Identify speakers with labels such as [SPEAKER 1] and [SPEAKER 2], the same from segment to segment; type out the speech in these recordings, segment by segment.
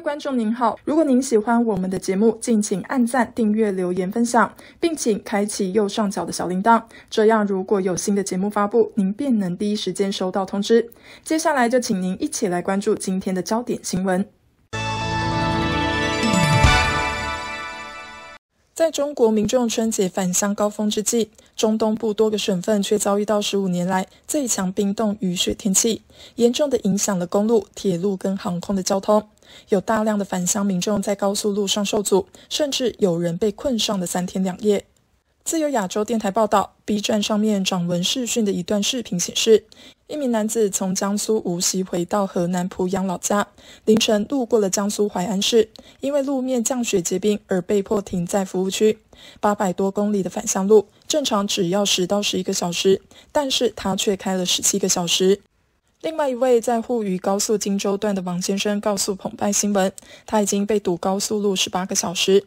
[SPEAKER 1] 观众您好，如果您喜欢我们的节目，敬请按赞、订阅、留言、分享，并请开启右上角的小铃铛。这样，如果有新的节目发布，您便能第一时间收到通知。接下来就请您一起来关注今天的焦点新闻。在中国民众春节返乡高峰之际，中东部多个省份却遭遇到十五年来最强冰冻雨雪天气，严重的影响了公路、铁路跟航空的交通。有大量的返乡民众在高速路上受阻，甚至有人被困上了三天两夜。自由亚洲电台报道，B 站上面掌纹视讯的一段视频显示，一名男子从江苏无锡回到河南濮阳老家，凌晨路过了江苏淮安市，因为路面降雪结冰而被迫停在服务区。八百多公里的返乡路，正常只要十到十一个小时，但是他却开了十七个小时。另外一位在沪渝高速荆州段的王先生告诉澎湃新闻，他已经被堵高速路十八个小时。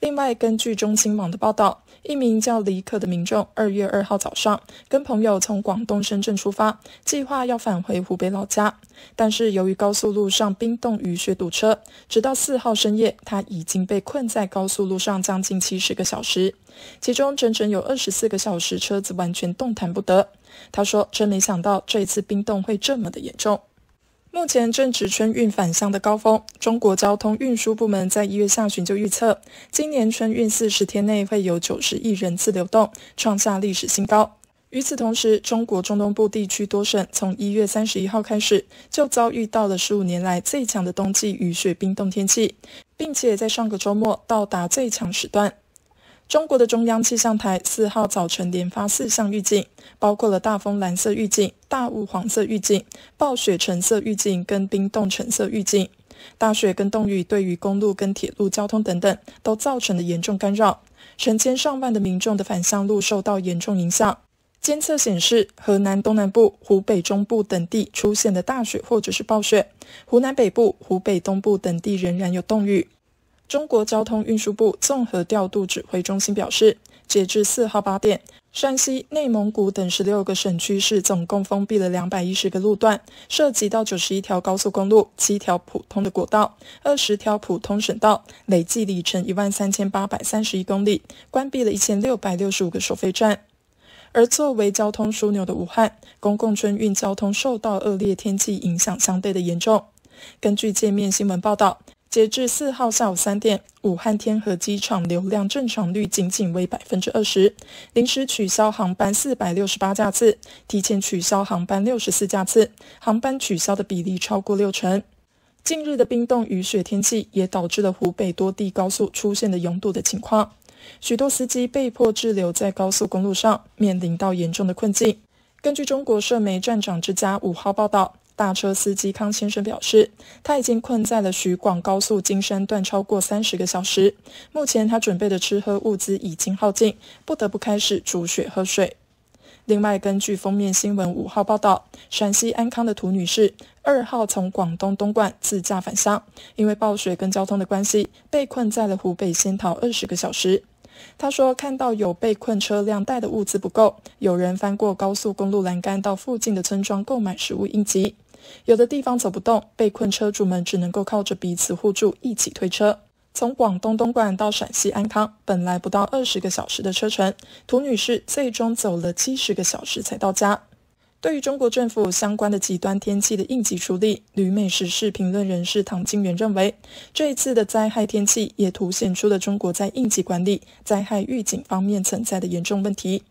[SPEAKER 1] 另外，根据中新网的报道，一名叫李可的民众，二月二号早上跟朋友从广东深圳出发，计划要返回湖北老家，但是由于高速路上冰冻雨雪堵车，直到四号深夜，他已经被困在高速路上将近七十个小时，其中整整有二十四个小时车子完全动弹不得。他说：“真没想到这次冰冻会这么的严重。”目前正值春运返乡的高峰，中国交通运输部门在一月下旬就预测，今年春运四十天内会有九十亿人次流动，创下历史新高。与此同时，中国中东部地区多省从一月三十一号开始就遭遇到了十五年来最强的冬季雨雪冰冻天气，并且在上个周末到达最强时段。中国的中央气象台四号早晨连发四项预警，包括了大风蓝色预警、大雾黄色预警、暴雪橙色预警跟冰冻橙色预警。大雪跟冻雨对于公路跟铁路交通等等都造成了严重干扰，成千上万的民众的返乡路受到严重影响。监测显示，河南东南部、湖北中部等地出现的大雪或者是暴雪，湖南北部、湖北东部等地仍然有冻雨。中国交通运输部综合调度指挥中心表示，截至四号八点，山西、内蒙古等十六个省区市总共封闭了两百一十个路段，涉及到九十一条高速公路、七条普通的国道、二十条普通省道，累计里程一万三千八百三十一公里，关闭了一千六百六十五个收费站。而作为交通枢纽的武汉，公共春运交通受到恶劣天气影响相对的严重。根据界面新闻报道。截至四号下午三点，武汉天河机场流量正常率仅仅为百分之二十，临时取消航班四百六十八架次，提前取消航班六十四架次，航班取消的比例超过六成。近日的冰冻雨雪天气也导致了湖北多地高速出现了拥堵的情况，许多司机被迫滞留在高速公路上，面临到严重的困境。根据中国社媒站长之家五号报道。大车司机康先生表示，他已经困在了徐广高速金山段超过三十个小时。目前他准备的吃喝物资已经耗尽，不得不开始煮水喝水。另外，根据封面新闻五号报道，陕西安康的涂女士二号从广东东莞自驾返乡，因为暴雪跟交通的关系，被困在了湖北仙桃二十个小时。她说，看到有被困车辆带的物资不够，有人翻过高速公路栏杆到附近的村庄购买食物应急。有的地方走不动，被困车主们只能够靠着彼此互助，一起推车。从广东东莞到陕西安康，本来不到二十个小时的车程，涂女士最终走了七十个小时才到家。对于中国政府相关的极端天气的应急处理，旅美时事评论人士唐金元认为，这一次的灾害天气也凸显出了中国在应急管理、灾害预警方面存在的严重问题。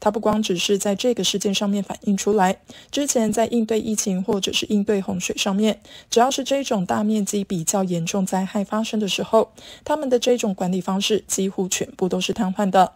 [SPEAKER 1] 它不光只是在这个事件上面反映出来，之前在应对疫情或者是应对洪水上面，只要是这种大面积比较严重灾害发生的时候，他们的这种管理方式几乎全部都是瘫痪的。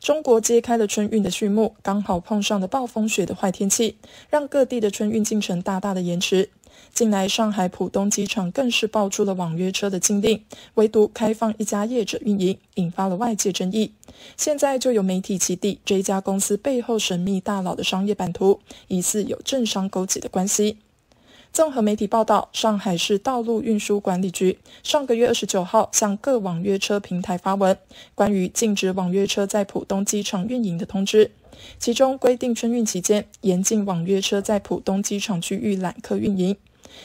[SPEAKER 1] 中国揭开了春运的序幕，刚好碰上了暴风雪的坏天气，让各地的春运进程大大的延迟。近来，上海浦东机场更是爆出了网约车的禁令，唯独开放一家业者运营，引发了外界争议。现在就有媒体起底追家公司背后神秘大佬的商业版图，疑似有政商勾结的关系。综合媒体报道，上海市道路运输管理局上个月二十九号向各网约车平台发文，关于禁止网约车在浦东机场运营的通知，其中规定春运期间严禁网约车在浦东机场区域揽客运营。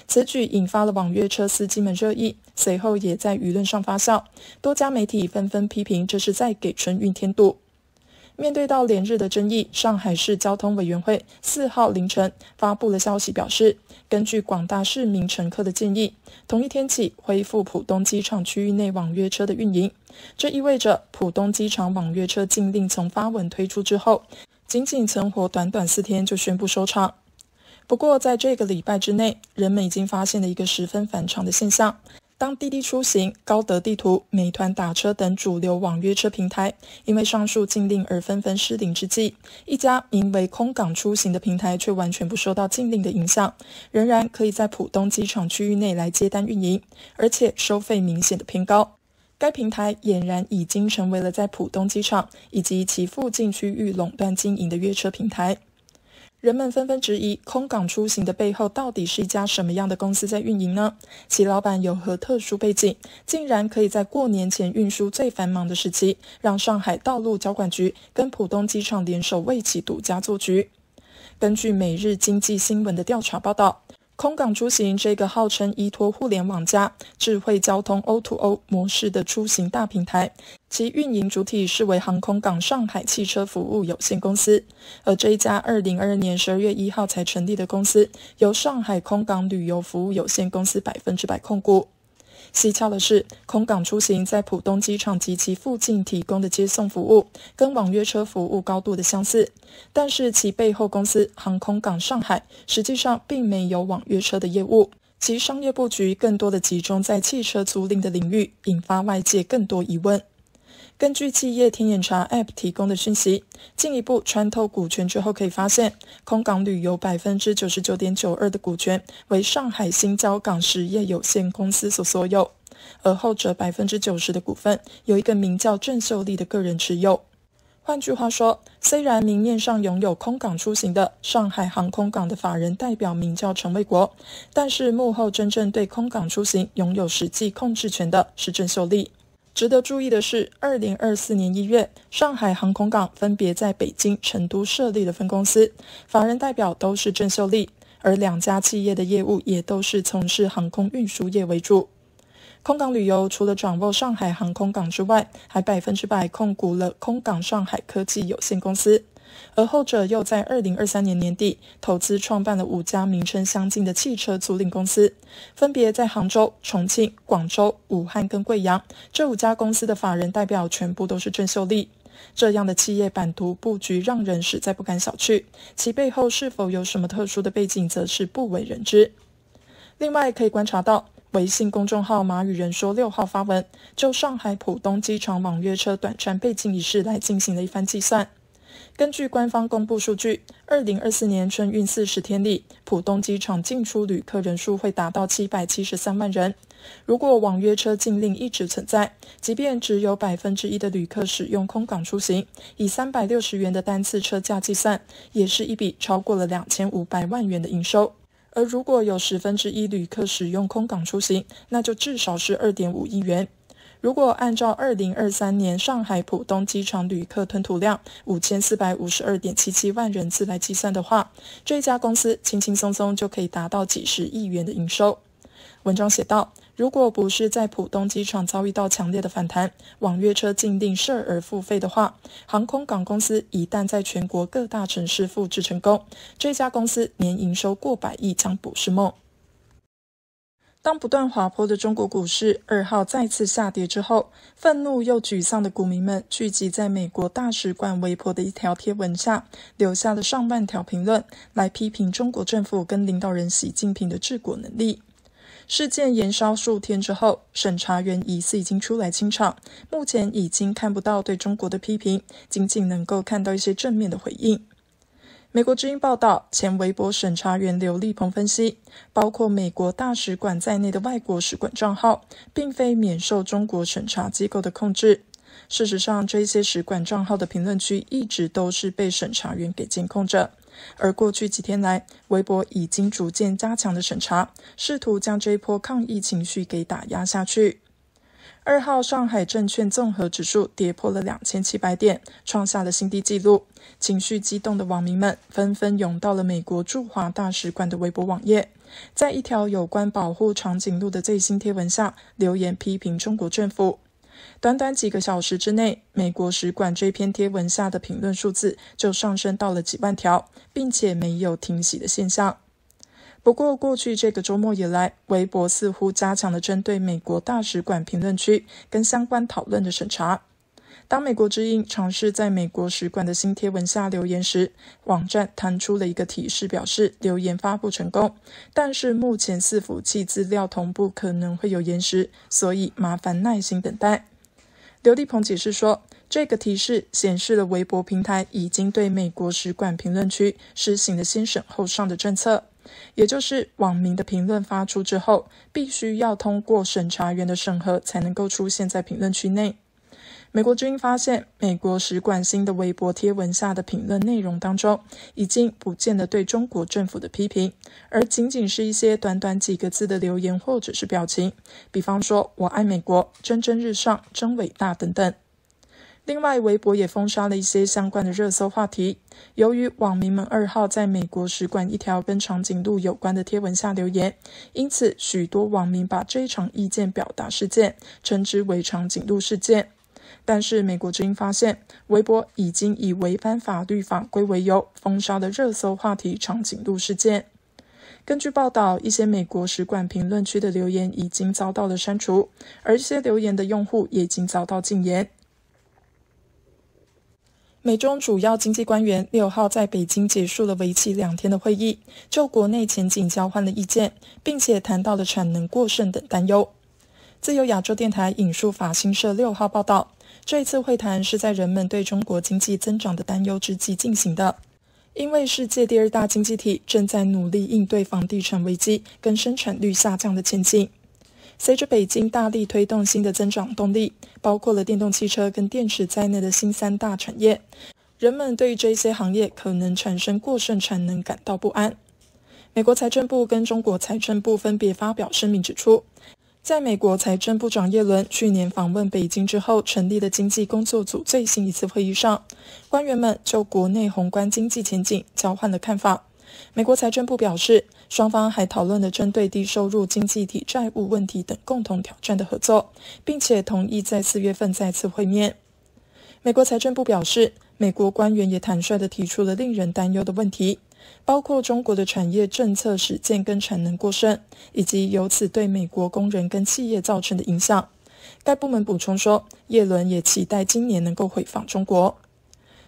[SPEAKER 1] 此举引发了网约车司机们热议，随后也在舆论上发酵。多家媒体纷纷批评这是在给春运添堵。面对到连日的争议，上海市交通委员会四号凌晨发布了消息，表示根据广大市民乘客的建议，同一天起恢复浦东机场区域内网约车的运营。这意味着浦东机场网约车禁令从发文推出之后，仅仅存活短短四天就宣布收场。不过，在这个礼拜之内，人们已经发现了一个十分反常的现象：当滴滴出行、高德地图、美团打车等主流网约车平台因为上述禁令而纷纷失灵之际，一家名为空港出行的平台却完全不受到禁令的影响，仍然可以在浦东机场区域内来接单运营，而且收费明显的偏高。该平台俨然已经成为了在浦东机场以及其附近区域垄断经营的约车平台。人们纷纷质疑，空港出行的背后到底是一家什么样的公司在运营呢？其老板有何特殊背景，竟然可以在过年前运输最繁忙的时期，让上海道路交管局跟浦东机场联手为其独家做局？根据《每日经济新闻》的调查报道。空港出行这个号称依托互联网加智慧交通 O2O 模式的出行大平台，其运营主体是为航空港上海汽车服务有限公司，而这一家二零二二年十二月一号才成立的公司，由上海空港旅游服务有限公司百分之百控股。蹊跷的是，空港出行在浦东机场及其附近提供的接送服务，跟网约车服务高度的相似，但是其背后公司航空港上海实际上并没有网约车的业务，其商业布局更多的集中在汽车租赁的领域，引发外界更多疑问。根据企业天眼查 App 提供的讯息，进一步穿透股权之后，可以发现，空港旅游百分之九十九点九二的股权为上海新交港实业有限公司所所有，而后者百分之九十的股份由一个名叫郑秀丽的个人持有。换句话说，虽然明面上拥有空港出行的上海航空港的法人代表名叫陈卫国，但是幕后真正对空港出行拥有实际控制权的是郑秀丽。值得注意的是，二零二四年一月，上海航空港分别在北京、成都设立的分公司，法人代表都是郑秀丽，而两家企业的业务也都是从事航空运输业为主。空港旅游除了掌握上海航空港之外，还百分之百控股了空港上海科技有限公司。而后者又在二零二三年年底投资创办了五家名称相近的汽车租赁公司，分别在杭州、重庆、广州、武汉跟贵阳。这五家公司的法人代表全部都是郑秀丽。这样的企业版图布局让人实在不敢小觑。其背后是否有什么特殊的背景，则是不为人知。另外，可以观察到，微信公众号“马宇人说六号”发文就上海浦东机场网约车短暂被禁一事来进行了一番计算。根据官方公布数据，二零二四年春运四十天里，浦东机场进出旅客人数会达到七百七十三万人。如果网约车禁令一直存在，即便只有百分之一的旅客使用空港出行，以三百六十元的单次车价计算，也是一笔超过了两千五百万元的营收。而如果有十分之一旅客使用空港出行，那就至少是二点五亿元。如果按照二零二三年上海浦东机场旅客吞吐量五千四百五十二点七七万人次来计算的话，这家公司轻轻松松就可以达到几十亿元的营收。文章写道：如果不是在浦东机场遭遇到强烈的反弹，网约车禁令设而付费的话，航空港公司一旦在全国各大城市复制成功，这家公司年营收过百亿将不是梦。当不断滑坡的中国股市二号再次下跌之后，愤怒又沮丧的股民们聚集在美国大使馆微博的一条贴文下，留下了上万条评论，来批评中国政府跟领导人习近平的治国能力。事件延烧数天之后，审查员疑似已经出来清场，目前已经看不到对中国的批评，仅仅能够看到一些正面的回应。美国之音报道，前微博审查员刘立鹏分析，包括美国大使馆在内的外国使馆账号，并非免受中国审查机构的控制。事实上，这些使馆账号的评论区一直都是被审查员给监控着。而过去几天来，微博已经逐渐加强了审查，试图将这一波抗议情绪给打压下去。二号，上海证券综合指数跌破了两千七百点，创下了新低纪录。情绪激动的网民们纷纷涌到了美国驻华大使馆的微博网页，在一条有关保护长颈鹿的最新贴文下留言批评中国政府。短短几个小时之内，美国使馆这篇贴文下的评论数字就上升到了几万条，并且没有停息的现象。不过，过去这个周末以来，微博似乎加强了针对美国大使馆评论区跟相关讨论的审查。当美国之音尝试在美国使馆的新贴文下留言时，网站弹出了一个提示，表示留言发布成功，但是目前伺服器资料同步可能会有延时，所以麻烦耐心等待。刘立鹏解释说，这个提示显示了微博平台已经对美国使馆评论区施行了先审后上的政策。也就是网民的评论发出之后，必须要通过审查员的审核，才能够出现在评论区内。美国军发现，美国使馆新的微博贴文下的评论内容当中，已经不见得对中国政府的批评，而仅仅是一些短短几个字的留言或者是表情，比方说我爱美国，蒸蒸日上，真伟大等等。另外，微博也封杀了一些相关的热搜话题。由于网民们二号在美国使馆一条跟长颈鹿有关的贴文下留言，因此许多网民把这一场意见表达事件称之为“长颈鹿事件”。但是，美国军发现，微博已经以违反法律法规为由封杀了热搜话题“长颈鹿事件”。根据报道，一些美国使馆评论区的留言已经遭到了删除，而一些留言的用户已经遭到禁言。美中主要经济官员六号在北京结束了为期两天的会议，就国内前景交换了意见，并且谈到了产能过剩等担忧。自由亚洲电台引述法新社六号报道，这一次会谈是在人们对中国经济增长的担忧之际进行的，因为世界第二大经济体正在努力应对房地产危机跟生产率下降的前景。随着北京大力推动新的增长动力，包括了电动汽车跟电池在内的新三大产业，人们对这些行业可能产生过剩产能感到不安。美国财政部跟中国财政部分别发表声明指出，在美国财政部长耶伦去年访问北京之后成立的经济工作组最新一次会议上，官员们就国内宏观经济前景交换了看法。美国财政部表示，双方还讨论了针对低收入经济体债务问题等共同挑战的合作，并且同意在四月份再次会面。美国财政部表示，美国官员也坦率地提出了令人担忧的问题，包括中国的产业政策实践跟产能过剩，以及由此对美国工人跟企业造成的影响。该部门补充说，耶伦也期待今年能够回访中国。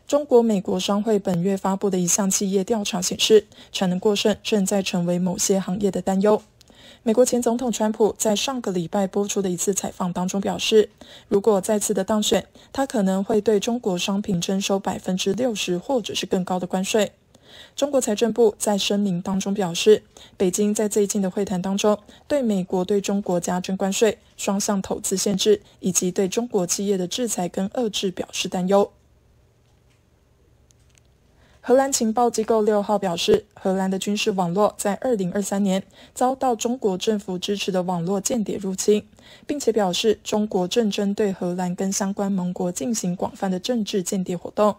[SPEAKER 1] 中国美国商会本月发布的一项企业调查显示，产能过剩正在成为某些行业的担忧。美国前总统川普在上个礼拜播出的一次采访当中表示，如果再次的当选，他可能会对中国商品征收百分之六十或者是更高的关税。中国财政部在声明当中表示，北京在最近的会谈当中对美国对中国加征关税、双向投资限制以及对中国企业的制裁跟遏制表示担忧。荷兰情报机构六号表示，荷兰的军事网络在二零二三年遭到中国政府支持的网络间谍入侵，并且表示中国正针对荷兰跟相关盟国进行广泛的政治间谍活动。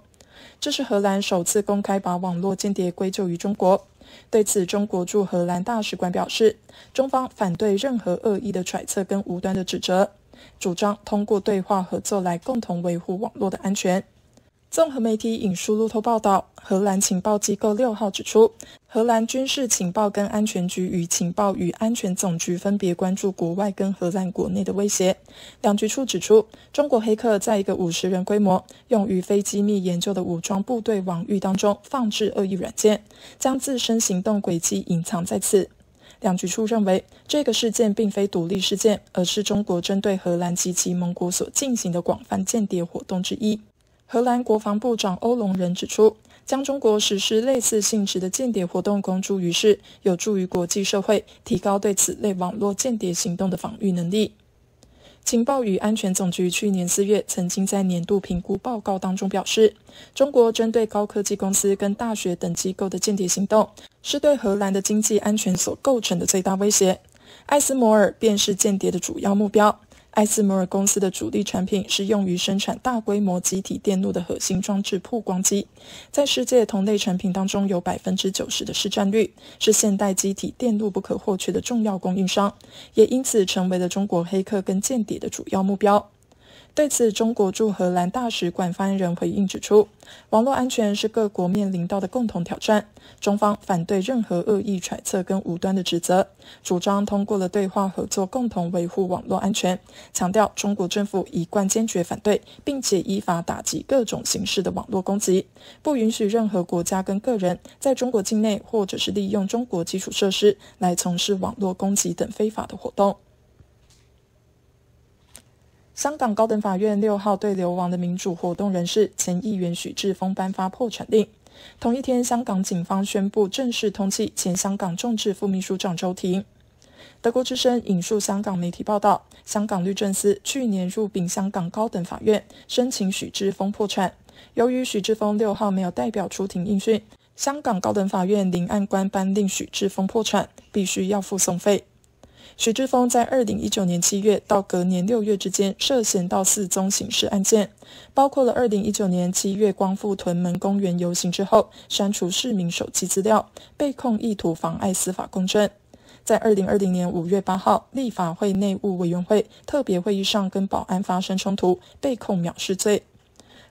[SPEAKER 1] 这是荷兰首次公开把网络间谍归咎于中国。对此，中国驻荷兰大使馆表示，中方反对任何恶意的揣测跟无端的指责，主张通过对话合作来共同维护网络的安全。综合媒体引述路透报道，荷兰情报机构六号指出，荷兰军事情报跟安全局与情报与安全总局分别关注国外跟荷兰国内的威胁。两局处指出，中国黑客在一个五十人规模、用于非机密研究的武装部队网域当中放置恶意软件，将自身行动轨迹隐藏在此。两局处认为，这个事件并非独立事件，而是中国针对荷兰及其盟国所进行的广泛间谍活动之一。荷兰国防部长欧龙人指出，将中国实施类似性质的间谍活动公诸于世，有助于国际社会提高对此类网络间谍行动的防御能力。情报与安全总局去年四月曾经在年度评估报告当中表示，中国针对高科技公司跟大学等机构的间谍行动，是对荷兰的经济安全所构成的最大威胁。艾斯摩尔便是间谍的主要目标。埃斯摩尔公司的主力产品是用于生产大规模机体电路的核心装置曝光机，在世界同类产品当中有百分之九十的市占率，是现代机体电路不可或缺的重要供应商，也因此成为了中国黑客跟间谍的主要目标。对此，中国驻荷兰大使馆发言人回应指出，网络安全是各国面临的共同挑战。中方反对任何恶意揣测跟无端的指责，主张通过了对话合作，共同维护网络安全。强调中国政府一贯坚决反对，并且依法打击各种形式的网络攻击，不允许任何国家跟个人在中国境内或者是利用中国基础设施来从事网络攻击等非法的活动。香港高等法院六号对流亡的民主活动人士前议员许智峰颁发破产令。同一天，香港警方宣布正式通缉前香港众志副秘书长周庭。德国之声引述香港媒体报道，香港律政司去年入禀香港高等法院，申请许智峰破产。由于许智峰六号没有代表出庭应讯，香港高等法院临案官颁令许智峰破产，必须要付讼费。许志峰在二零一九年七月到隔年六月之间，涉嫌到四宗刑事案件，包括了二零一九年七月光复屯门公园游行之后，删除市民手机资料，被控意图妨碍司法公正；在二零二零年五月八号，立法会内务委员会特别会议上跟保安发生冲突，被控藐视罪。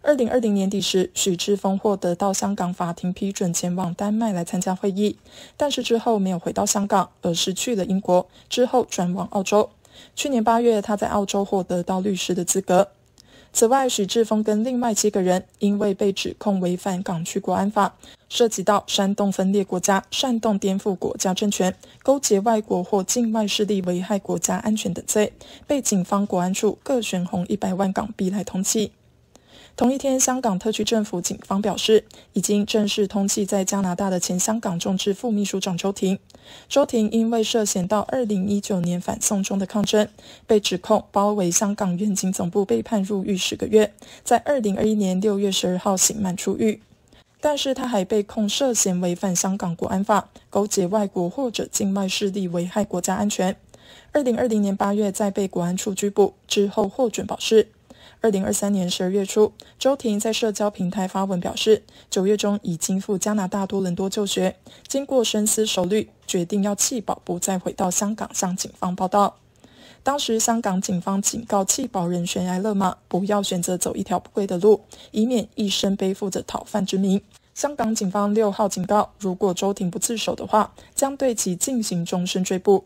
[SPEAKER 1] 二零二零年底时，许志峰获得到香港法庭批准前往丹麦来参加会议，但是之后没有回到香港，而是去了英国，之后转往澳洲。去年八月，他在澳洲获得到律师的资格。此外，许志峰跟另外七个人因为被指控违反港区国安法，涉及到煽动分裂国家、煽动颠覆国家政权、勾结外国或境外势力危害国家安全的罪，被警方国安处各悬红一百万港币来通缉。同一天，香港特区政府警方表示，已经正式通缉在加拿大的前香港中资副秘书长周庭。周庭因为涉嫌到二零一九年反送中的抗争，被指控包围香港狱警总部，被判入狱十个月，在二零二一年六月十二号刑满出狱。但是他还被控涉嫌违反香港国安法，勾结外国或者境外势力危害国家安全。二零二零年八月，在被国安处拘捕之后获准保释。二零二三年十二月初，周婷在社交平台发文表示，九月中已经赴加拿大多伦多就学，经过深思熟虑，决定要弃保不再回到香港向警方报道。当时，香港警方警告弃保人悬崖勒马不要选择走一条不归的路，以免一生背负着讨饭之名。香港警方六号警告，如果周婷不自首的话，将对其进行终身追捕。